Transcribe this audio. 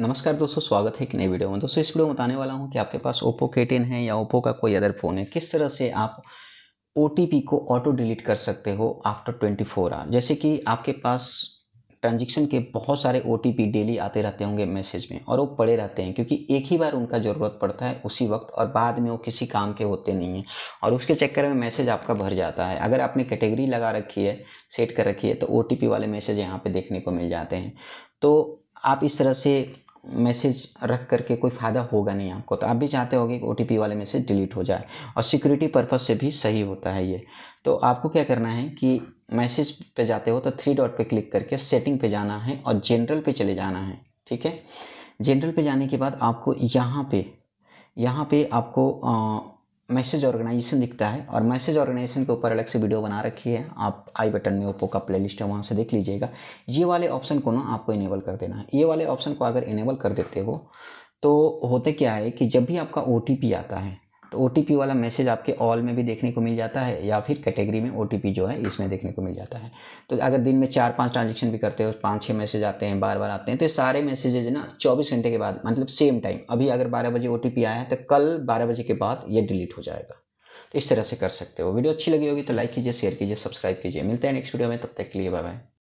नमस्कार दोस्तों स्वागत है एक नए वीडियो में दोस्तों इस वीडियो में बताने वाला हूँ कि आपके पास ओप्पो के टेन है या ओप्पो का कोई अदर फ़ोन है किस तरह से आप ओ को ऑटो डिलीट कर सकते हो आफ्टर ट्वेंटी फोर आवर जैसे कि आपके पास ट्रांजेक्शन के बहुत सारे ओ डेली आते रहते होंगे मैसेज में और वो पड़े रहते हैं क्योंकि एक ही बार उनका ज़रूरत पड़ता है उसी वक्त और बाद में वो किसी काम के होते नहीं हैं और उसके चक्कर में मैसेज आपका भर जाता है अगर आपने कैटेगरी लगा रखी है सेट कर रखी है तो ओ वाले मैसेज यहाँ पर देखने को मिल जाते हैं तो आप इस तरह से मैसेज रख करके कोई फ़ायदा होगा नहीं आपको तो आप भी चाहते होगे कि ओ वाले मैसेज डिलीट हो जाए और सिक्योरिटी पर्पज़ से भी सही होता है ये तो आपको क्या करना है कि मैसेज पे जाते हो तो थ्री डॉट पे क्लिक करके सेटिंग पे जाना है और जनरल पे चले जाना है ठीक है जनरल पे जाने के बाद आपको यहाँ पे यहाँ पे आपको आ, मैसेज ऑर्गेनाइजेशन दिखता है और मैसेज ऑर्गेनाइजेशन के ऊपर अलग से वीडियो बना रखी है आप आई बटन में ओप्पो का प्लेलिस्ट है वहाँ से देख लीजिएगा ये वाले ऑप्शन को ना आपको इनेबल कर देना है ये वाले ऑप्शन को अगर इनेबल कर देते हो तो होते क्या है कि जब भी आपका ओ आता है तो ओ वाला मैसेज आपके ऑल में भी देखने को मिल जाता है या फिर कैटेगरी में ओ जो है इसमें देखने को मिल जाता है तो अगर दिन में चार पाँच ट्रांजेक्शन भी करते हो पाँच छः मैसेज आते हैं बार बार आते हैं तो ये सारे मैसेजेज ना चौबीस घंटे के बाद मतलब सेम टाइम अभी अगर बारह बजे ओ आया है तो कल बारह बजे के बाद ये डिलीट हो जाएगा तो इस तरह से कर सकते हो वीडियो अच्छी लगी होगी तो लाइक कीजिए शेयर कीजिए सब्सक्राइब कीजिए मिलते हैं नेक्स्ट वीडियो में तब तक के लिए बाय बाय